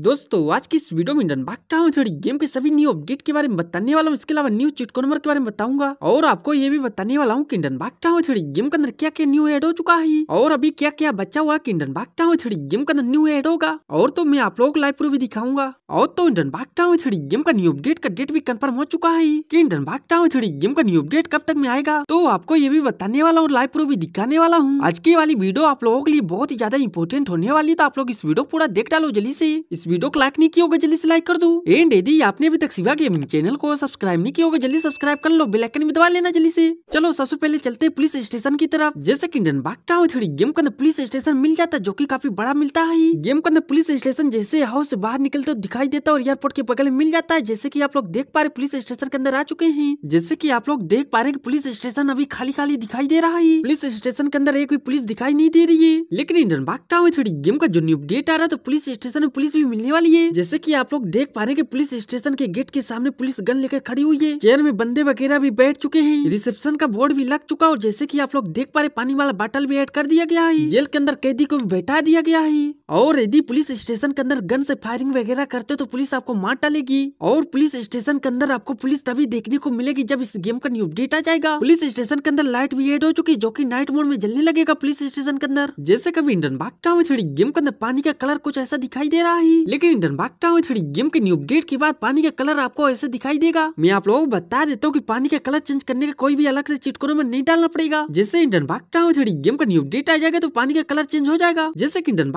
दोस्तों आज की इस वीडियो में डन बागटा हूँ थोड़ी गेम के सभी न्यू अपडेट के बारे में बताने वाला हूँ इसके अलावा न्यू नंबर के बारे में बताऊंगा और आपको ये भी बताने वाला हूँ किंडन बागटा हूँ थोड़ी गेम के अंदर क्या क्या न्यू एड हो चुका है और अभी क्या क्या बचा हुआ किंडन बागटा हूँ थोड़ी गेम के अंदर न्यू एड होगा और तो मैं आप लोग लाइव प्रूफ भी दिखाऊंगा और तो इंडन बागटा हूँ थोड़ी गेम का न्यू अपडेट का डेट भी कन्फर्म हो चुका है की इंडन बागटा हूँ थोड़ी गेम का न्यू अपडेट कब तक में आएगा तो आपको ये भी बताने वाला हूँ लाइव प्रूफ भी दिखाने वाला हूँ आज की वाली वीडियो आप लोगों के लिए बहुत ही ज्यादा इंपोर्टेंट होने वाली तो आप लोग इस वीडियो पूरा देख डालो जल्दी से इस वीडियो को लाइक नहीं किया होगा जल्दी से लाइक कर दो एंड यदि आपने अभी तक सिवा गेमिंग चैनल को सब्सक्राइब नहीं किया होगा जल्दी सब्सक्राइब कर लो आइकन भी दबा लेना जल्दी से चलो सबसे पहले चलते हैं पुलिस स्टेशन की तरफ जैसे की इंडियन बाग टाउन थोड़ी गेम का पुलिस स्टेशन मिल जाता है जो की काफी बड़ा मिलता है गेम का पुलिस स्टेशन जैसे हाउस से बाहर निकलते दिखाई देता और एयरपोर्ट के बगल में मिल जाता है जैसे की आप लोग देख पा रहे पुलिस स्टेशन के अंदर आ चुके हैं जैसे की आप लोग देख पा रहे की पुलिस स्टेशन अभी खाली खाली दिखाई दे रहा है पुलिस स्टेशन के अंदर एक भी पुलिस दिखाई नहीं दे रही है लेकिन इंडियन बाग टाउन थोड़ी गेम का जो न्यू अपडेट आ रहा है तो पुलिस स्टेशन में पुलिस भी मिलने वाली है जैसे की आप लोग देख पा रहे की पुलिस स्टेशन के गेट के सामने पुलिस गन लेकर खड़ी हुई है चेयर में बंदे वगैरह भी बैठ चुके हैं रिसेप्शन का बोर्ड भी लग चुका और जैसे की आप लोग देख पा रहे पानी वाला बाटल भी एड कर दिया गया है जेल के अंदर कैदी को भी बैठा दिया गया है और यदि पुलिस स्टेशन के अंदर गन से फायरिंग वगैरह करते तो पुलिस आपको मार डालेगी और पुलिस स्टेशन के अंदर आपको पुलिस तभी देखने को मिलेगी जब इस गेम का न्यू अपडेट आ जाएगा पुलिस स्टेशन के अंदर लाइट भी एड हो चुकी जो की नाइट मोड में जलने लगेगा पुलिस स्टेशन के अंदर जैसे कभी इंडन बागटा में थोड़ी गेम के अंदर पानी का कलर कुछ ऐसा दिखाई दे रहा है लेकिन इंडियन लेकिन में थोड़ी गेम के न्यू अपडेट के बाद पानी का कलर आपको ऐसे दिखाई देगा मैं आप लोगों को बता देता हूँ की पानी का कलर चेंज करने का कोई भी अलग से चिटकोनों में नहीं डालना पड़ेगा जैसे में थोड़ी गेम का न्यू अपडेट आ जाएगा तो पानी का कलर चेंज हो जाएगा जैसे की में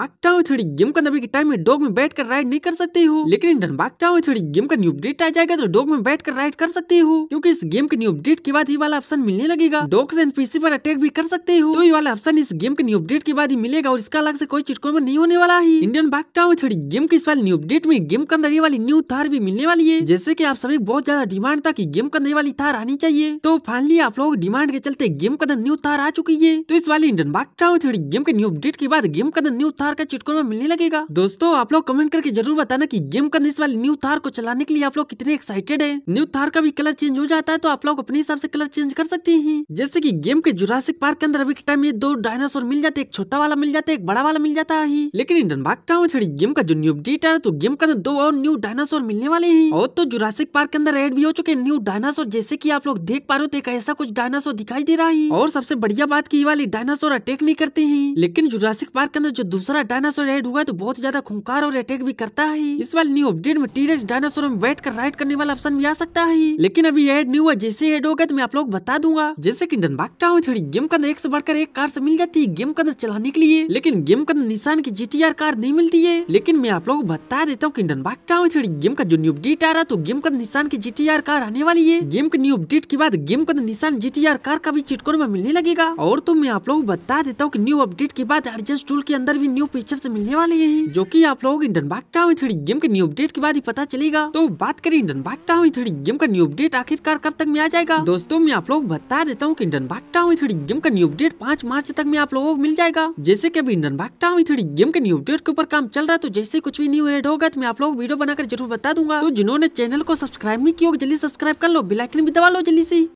थोड़ी गेम का नबी के टाइम में डॉग में बैठ कर राइड नहीं कर सकते हो लेकिन में थोड़ी गेम का न्यू अपडेट आ जाएगा तो डॉग में बैठ कर राइड कर सकते हो क्योंकि इस गेम के न्यू अपडेट के बाद ही वाला ऑप्शन मिलने लगेगा डॉग एंड एनपीसी पर अटैक भी कर सकते हो तो ये वाला ऑप्शन इस गेम के न्यू अपडेट के बाद ही मिलेगा और इसका अलग से कोई चिटकों में नहीं होने वाला है इंडियन में थोड़ी गेम के इस वाले न्यू अपडेट में गेम के अंदर ये वाली न्यू थार भी मिलने वाली है जैसे की आप सभी बहुत ज्यादा डिमांड था की गेम के अंदर वाली थार आनी चाहिए तो फाइनली आप लोग डिमांड के चलते गेम के अंदर न्यू थार आ चुकी है तो इस वाली इंडियन बाग टाउन थ्री गेम के न्यू अपडेट के बाद गेम के अंदर न्यू थार का चुटकुल में मिलने लगेगा दोस्तों आप लोग कमेंट करके जरूर बताना की गेम के अंदर इस वाली न्यू थार को चलाने के लिए आप लोग कितने एक्साइटेड है न्यू थार का भी कलर चेंज हो जाता है तो आप लोग अपने हिसाब से कलर चेंज कर सकते हैं जैसे की गेम के जुरासिक पार्क के अंदर अभी के टाइम ये दो डायनासोर मिल जाते एक छोटा वाला मिल जाता है एक बड़ा वाला मिल जाता है लेकिन इंडियन बाग टाउन थ्री गेम का जो न्यू टाइम तो गेम के अंदर दो और न्यू डायनासोर मिलने वाले हैं और तो जुरासिक पार्क के अंदर एड भी हो चुके न्यू डायनासोर जैसे की आप लोग देख पा रहे हो तो एक ऐसा कुछ डायनासोर दिखाई दे रहा है और सबसे बढ़िया बात की वाली डायनासोर अटैक नहीं करते हैं लेकिन जुरासिक पार्क के अंदर जो दूसरा डायनासोर एड हुआ है तो बहुत ज्यादा खुंकार और अटैक भी करता है इस वाले न्यू अपडेट में टीरेक्स डायनासोर में बैठ कर राइड करने वाला ऑप्शन भी आ सकता है लेकिन अभी एड नहीं हुआ जैसे एड होगा तो मैं आप लोग बता दूंगा जैसे की डनबाग टाउन थोड़ी गेम के अंदर एक से बढ़कर एक कार से मिल जाती है गेम के अंदर चलाने के लिए लेकिन गेम के अंदर निशान की जी कार नहीं मिलती है लेकिन मैं आप लोग लोग बता देता हूँ किंडन बाग टाउन थ्री गेम का जो न्यू अपडेट आ रहा तो गेम का निशान की जी कार आने वाली है गेम के न्यू अपडेट के बाद गेम का निशान जी कार का भी चिटकोर में मिलने लगेगा और तो मैं आप लोग बता देता हूँ की न्यू अपडेट के बाद अर्जेंस टूल के अंदर भी न्यू फीचर मिलने वाले है जो की आप लोग इंडन बाग टाउन थ्री गेम के न्यू अपडेट के बाद ही पता चलेगा तो बात करें इंडन बाग टाउन थ्री गेम का न्यू अपडेट आखिरकार कब तक में आ जाएगा दोस्तों मैं आप लोग बता देता हूँ की इंडन बाग टाउन थ्री गेम का न्यू अपडेट पाँच मार्च तक में आप लोगों को मिल जाएगा जैसे की अभी इंडन बाग टाउन थ्री गेम के न्यू अपडेट के ऊपर काम चल रहा है तो जैसे कुछ भी न्यू एड होगा तो मैं आप लोग वीडियो बनाकर जरूर बता दूंगा तो जिन्होंने चैनल को सब्सक्राइब नहीं किया जल्दी सब्सक्राइब कर लो बिलाइकन भी दबा लो जल्दी से